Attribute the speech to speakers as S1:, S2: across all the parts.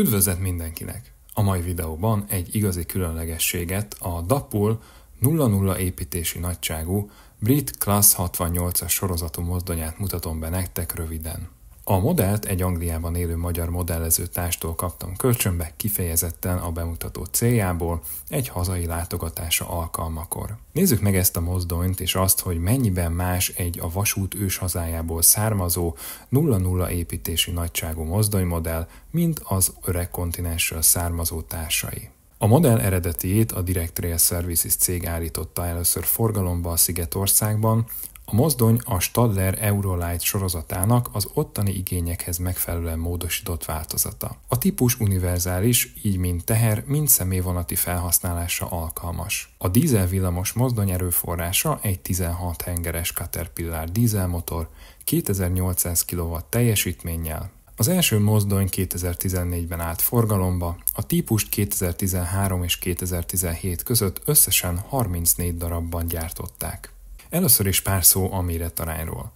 S1: Üdvözlet mindenkinek! A mai videóban egy igazi különlegességet a Dapul 00 építési nagyságú Brit Class 68-as sorozatú mozdonyát mutatom be nektek röviden. A modellt egy Angliában élő magyar modellező társtól kaptam kölcsönbe kifejezetten a bemutató céljából egy hazai látogatása alkalmakor. Nézzük meg ezt a mozdonyt és azt, hogy mennyiben más egy a vasút őshazájából származó 0-0 építési nagyságú mozdonymodell, mint az öreg kontinensről származó társai. A modell eredetiét a Direct Rail Services cég állította először forgalomba a Szigetországban, a mozdony a Stadler Eurolight sorozatának az ottani igényekhez megfelelően módosított változata. A típus univerzális, így mind teher, mind személyvonati felhasználása alkalmas. A dízel villamos mozdony erőforrása egy 16 hengeres Caterpillar dízelmotor 2800 kW teljesítménnyel, az első mozdony 2014-ben állt forgalomba, a típust 2013 és 2017 között összesen 34 darabban gyártották. Először is pár szó a méretarányról.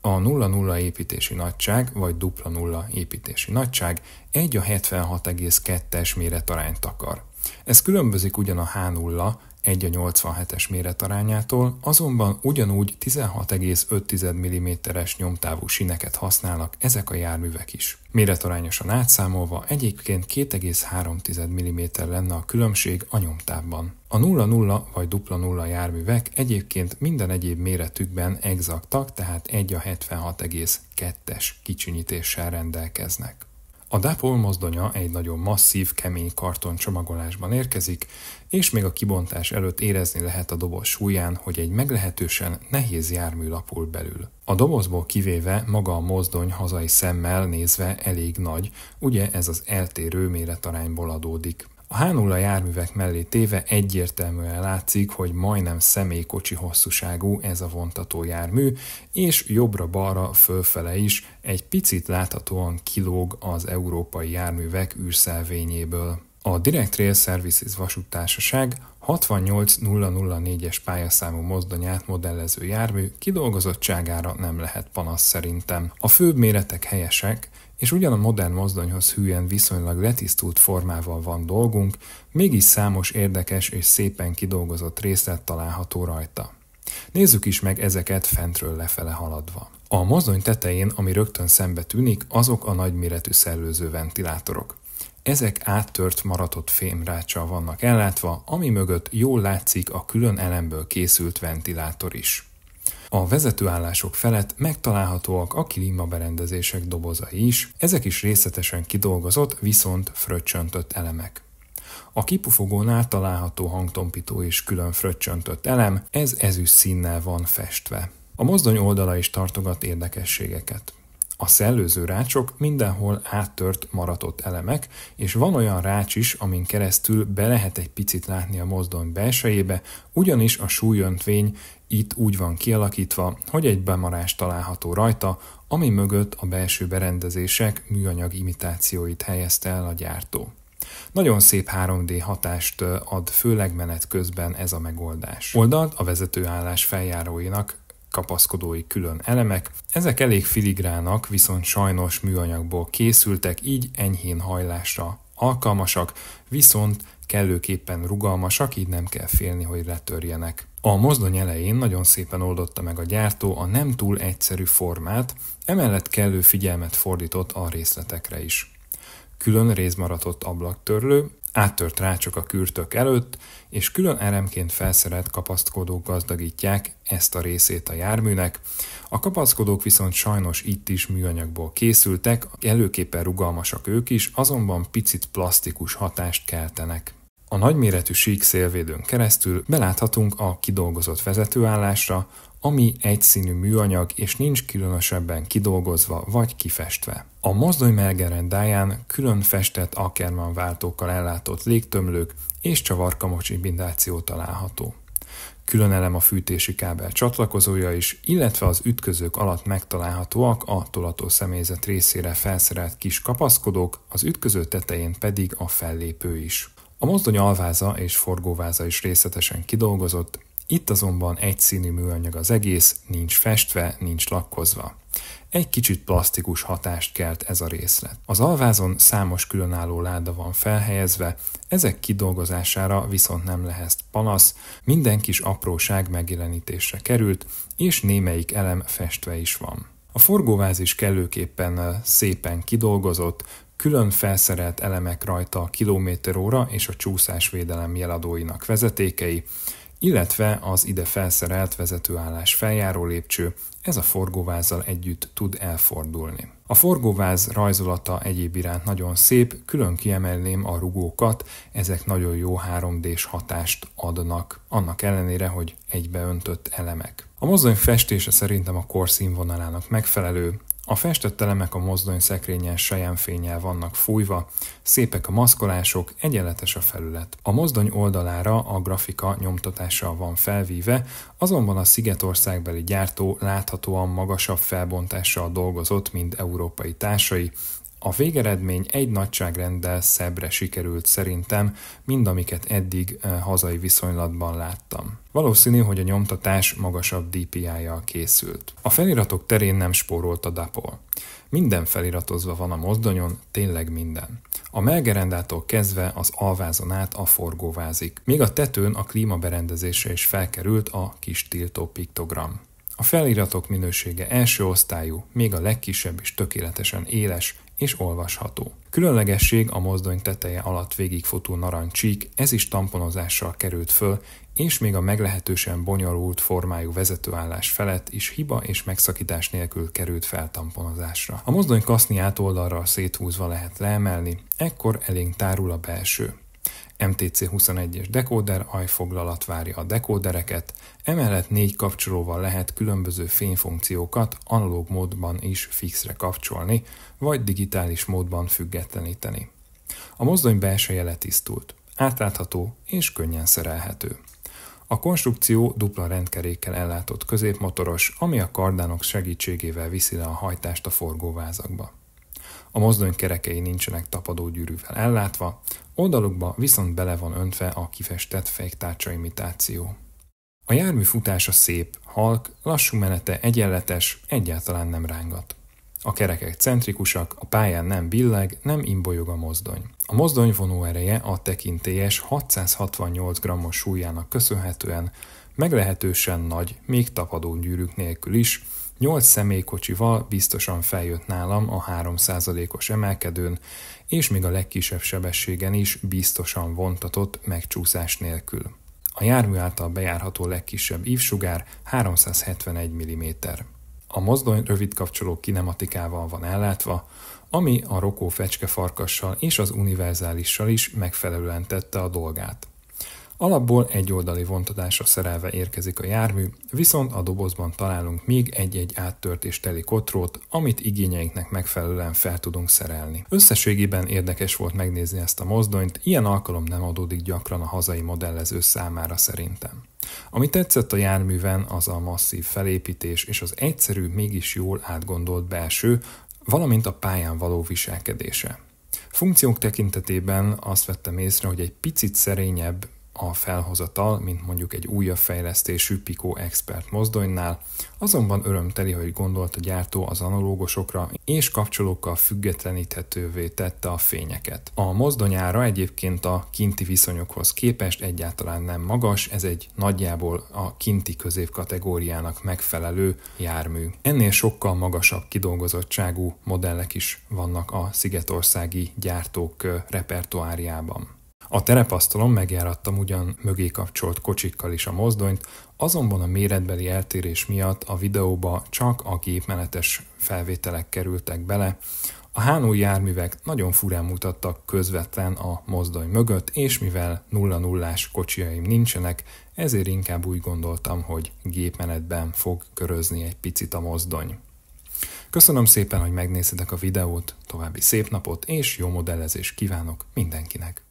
S1: A 0-0 építési nagyság, vagy dupla nulla építési nagyság egy a 76,2-es méretarányt akar. Ez különbözik ugyan a H0, 87 es méretarányától, azonban ugyanúgy 16,5 mm-es nyomtávú sineket használnak ezek a járművek is. Méretarányosan átszámolva egyébként 2,3 mm lenne a különbség a nyomtávban. A 00 vagy dupla 0 járművek egyébként minden egyéb méretükben exaktak, tehát 1 a 76,2-es kicsinyítéssel rendelkeznek. A Dapol mozdonya egy nagyon masszív, kemény karton csomagolásban érkezik, és még a kibontás előtt érezni lehet a doboz súlyán, hogy egy meglehetősen nehéz jármű lapul belül. A dobozból kivéve maga a mozdony hazai szemmel nézve elég nagy, ugye ez az eltérő méretarányból adódik. A H0 járművek mellé téve egyértelműen látszik, hogy majdnem személykocsi hosszúságú ez a vontató jármű, és jobbra-balra fölfele is egy picit láthatóan kilóg az európai járművek űrszelvényéből. A Direct Rail Services vasúttársaság 68004-es pályaszámú mozdonyát modellező jármű kidolgozottságára nem lehet panasz szerintem. A főbb méretek helyesek, és ugyan a modern mozdonyhoz hűen viszonylag letisztult formával van dolgunk, mégis számos érdekes és szépen kidolgozott részlet található rajta. Nézzük is meg ezeket fentről lefele haladva. A mozdony tetején, ami rögtön szembe tűnik, azok a nagyméretű szellőző ventilátorok. Ezek áttört maratott fémrácsal vannak ellátva, ami mögött jól látszik a külön elemből készült ventilátor is. A vezetőállások felett megtalálhatóak a klímaberendezések dobozai is, ezek is részletesen kidolgozott, viszont fröccsöntött elemek. A kipufogónál található hangtompító és külön fröccsöntött elem, ez ezüst színnel van festve. A mozdony oldala is tartogat érdekességeket. A szellőző rácsok mindenhol áttört maratott elemek, és van olyan rács is, amin keresztül be lehet egy picit látni a mozdony belsejébe, ugyanis a súlyöntvény itt úgy van kialakítva, hogy egy bemarás található rajta, ami mögött a belső berendezések műanyag imitációit helyezte el a gyártó. Nagyon szép 3D hatást ad főleg menet közben ez a megoldás. Oldalt a vezetőállás feljáróinak kapaszkodói külön elemek. Ezek elég filigrának, viszont sajnos műanyagból készültek, így enyhén hajlásra alkalmasak, viszont kellőképpen rugalmasak, így nem kell félni, hogy letörjenek. A mozdony elején nagyon szépen oldotta meg a gyártó a nem túl egyszerű formát, emellett kellő figyelmet fordított a részletekre is. Külön rézmaratott ablaktörlő, áttört rácsok a kürtök előtt, és külön elemként felszerelt kapaszkodók gazdagítják ezt a részét a járműnek. A kapaszkodók viszont sajnos itt is műanyagból készültek, előképpen rugalmasak ők is, azonban picit plastikus hatást keltenek. A nagyméretű sík szélvédőn keresztül beláthatunk a kidolgozott vezetőállásra, ami egyszínű műanyag és nincs különösebben kidolgozva vagy kifestve. A mozdony melgerendáján külön festett Ackermann váltókkal ellátott légtömlők és csavarkamocs imbindáció található. Külön elem a fűtési kábel csatlakozója is, illetve az ütközők alatt megtalálhatóak a tolató személyzet részére felszerelt kis kapaszkodók, az ütköző tetején pedig a fellépő is. A mozdony alváza és forgóváza is részletesen kidolgozott, itt azonban egyszínű műanyag az egész, nincs festve, nincs lakkozva. Egy kicsit plastikus hatást kelt ez a részlet. Az alvázon számos különálló láda van felhelyezve, ezek kidolgozására viszont nem lehet panasz, minden kis apróság megjelenítésre került, és némelyik elem festve is van. A forgóváz is kellőképpen szépen kidolgozott, külön felszerelt elemek rajta a kilométer óra és a csúszásvédelem jeladóinak vezetékei, illetve az ide felszerelt vezetőállás feljáró lépcső ez a forgóvázzal együtt tud elfordulni. A forgóváz rajzolata egyéb iránt nagyon szép, külön kiemelném a rugókat, ezek nagyon jó 3D-s hatást adnak, annak ellenére, hogy egybeöntött elemek. A mozdony festése szerintem a korszínvonalának megfelelő, a festett elemek a mozdony szekrényes fényel vannak fújva, szépek a maszkolások, egyenletes a felület. A mozdony oldalára a grafika nyomtatással van felvíve, azonban a szigetországbeli gyártó láthatóan magasabb felbontással dolgozott, mint európai társai, a végeredmény egy nagyságrenddel szebbre sikerült szerintem, mint amiket eddig eh, hazai viszonylatban láttam. Valószínű, hogy a nyomtatás magasabb DPI-jal készült. A feliratok terén nem spórolt a Dapol. Minden feliratozva van a mozdonyon, tényleg minden. A melgerendától kezdve az alvázon át a forgóvázik. Még a tetőn a klímaberendezésre is felkerült a kis tiltó piktogram. A feliratok minősége első osztályú, még a legkisebb is tökéletesen éles, és olvasható. Különlegesség a mozdony teteje alatt végigfutó narancsík, ez is tamponozással került föl, és még a meglehetősen bonyolult formájú vezetőállás felett is hiba és megszakítás nélkül került fel tamponozásra. A mozdony kaszni átoldalra széthúzva lehet leemelni, ekkor elénk tárul a belső. MTC21-es dekóder ajfoglalat várja a dekódereket, emellett négy kapcsolóval lehet különböző fényfunkciókat analóg módban is fixre kapcsolni, vagy digitális módban függetleníteni. A mozdony belseje letisztult, átlátható és könnyen szerelhető. A konstrukció dupla rendkerékkel ellátott középmotoros, ami a kardánok segítségével viszi le a hajtást a forgóvázakba a mozdony kerekei nincsenek tapadó gyűrűvel ellátva, oldalukba viszont bele van öntve a kifestett féktárcsa imitáció. A jármű futása szép, halk, lassú menete egyenletes, egyáltalán nem rángat. A kerekek centrikusak, a pályán nem billeg, nem imbolyog a mozdony. A mozdony ereje a tekintélyes 668 g-os súlyának köszönhetően meglehetősen nagy, még tapadó gyűrűk nélkül is, Nyolc személykocsival biztosan feljött nálam a 3%-os emelkedőn, és még a legkisebb sebességen is biztosan vontatott megcsúszás nélkül. A jármű által bejárható legkisebb ívsugár 371 mm. A mozdony rövid kapcsoló kinematikával van ellátva, ami a rokó fecskefarkassal és az univerzálissal is megfelelően tette a dolgát. Alapból egy oldali vontatásra szerelve érkezik a jármű, viszont a dobozban találunk még egy-egy és teli kotrót, amit igényeinknek megfelelően fel tudunk szerelni. Összességében érdekes volt megnézni ezt a mozdonyt, ilyen alkalom nem adódik gyakran a hazai modellező számára szerintem. Ami tetszett a járműven, az a masszív felépítés és az egyszerű, mégis jól átgondolt belső, valamint a pályán való viselkedése. Funkciók tekintetében azt vettem észre, hogy egy picit szerényebb, a felhozatal, mint mondjuk egy újabb fejlesztésű Pico Expert mozdonynál, azonban örömteli, hogy gondolt a gyártó az analógosokra, és kapcsolókkal függetleníthetővé tette a fényeket. A mozdonyára egyébként a kinti viszonyokhoz képest egyáltalán nem magas, ez egy nagyjából a kinti középkategóriának megfelelő jármű. Ennél sokkal magasabb kidolgozottságú modellek is vannak a szigetországi gyártók repertoáriában. A terepasztalon megjárattam ugyan mögé kapcsolt kocsikkal is a mozdonyt, azonban a méretbeli eltérés miatt a videóba csak a gépmenetes felvételek kerültek bele, a hánó járművek nagyon furán mutattak közvetlen a mozdony mögött, és mivel nulla nullás kocsiaim nincsenek, ezért inkább úgy gondoltam, hogy gépmenetben fog körözni egy picit a mozdony. Köszönöm szépen, hogy megnézitek a videót, további szép napot és jó modellezést kívánok mindenkinek!